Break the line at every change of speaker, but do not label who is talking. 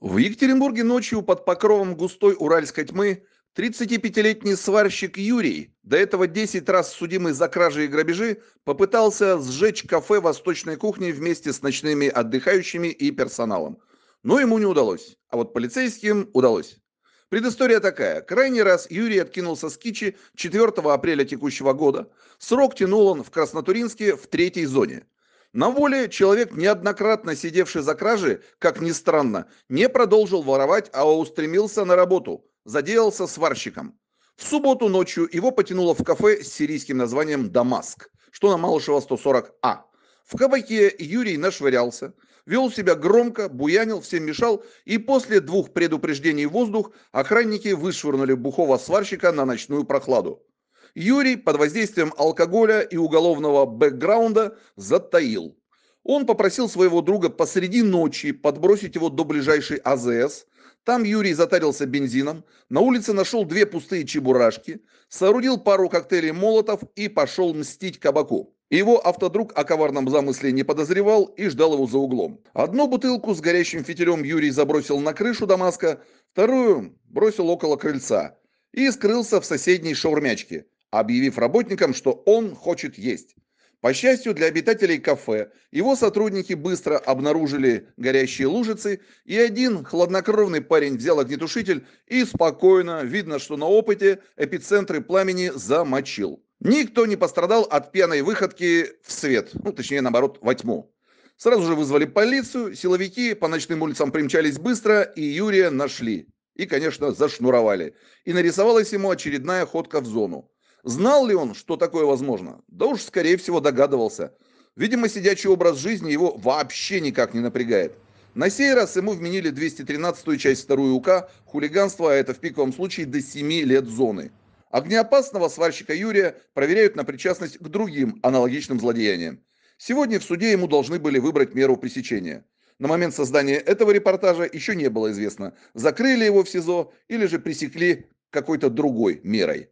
В Екатеринбурге ночью под покровом густой уральской тьмы 35-летний сварщик Юрий, до этого 10 раз судимый за кражи и грабежи, попытался сжечь кафе восточной кухни вместе с ночными отдыхающими и персоналом. Но ему не удалось, а вот полицейским удалось. Предыстория такая. Крайний раз Юрий откинулся с Кичи 4 апреля текущего года. Срок тянул он в Краснотуринске в третьей зоне. На воле человек, неоднократно сидевший за кражи, как ни странно, не продолжил воровать, а устремился на работу, заделался сварщиком. В субботу ночью его потянуло в кафе с сирийским названием «Дамаск», что на Малышева 140А. В кабаке Юрий нашвырялся, вел себя громко, буянил, всем мешал, и после двух предупреждений в воздух охранники вышвырнули бухого сварщика на ночную прохладу. Юрий под воздействием алкоголя и уголовного бэкграунда затаил. Он попросил своего друга посреди ночи подбросить его до ближайшей АЗС. Там Юрий затарился бензином, на улице нашел две пустые чебурашки, соорудил пару коктейлей молотов и пошел мстить кабаку. Его автодруг о коварном замысле не подозревал и ждал его за углом. Одну бутылку с горящим фитилем Юрий забросил на крышу Дамаска, вторую бросил около крыльца и скрылся в соседней шаурмячке, объявив работникам, что он хочет есть. По счастью для обитателей кафе, его сотрудники быстро обнаружили горящие лужицы, и один хладнокровный парень взял огнетушитель и спокойно, видно, что на опыте, эпицентры пламени замочил. Никто не пострадал от пьяной выходки в свет, ну, точнее, наоборот, во тьму. Сразу же вызвали полицию, силовики по ночным улицам примчались быстро, и Юрия нашли. И, конечно, зашнуровали. И нарисовалась ему очередная ходка в зону. Знал ли он, что такое возможно? Да уж, скорее всего, догадывался. Видимо, сидячий образ жизни его вообще никак не напрягает. На сей раз ему вменили 213-ю часть 2 УК, хулиганство, а это в пиковом случае до 7 лет зоны. Огнеопасного сварщика Юрия проверяют на причастность к другим аналогичным злодеяниям. Сегодня в суде ему должны были выбрать меру пресечения. На момент создания этого репортажа еще не было известно, закрыли его в СИЗО или же пресекли какой-то другой мерой.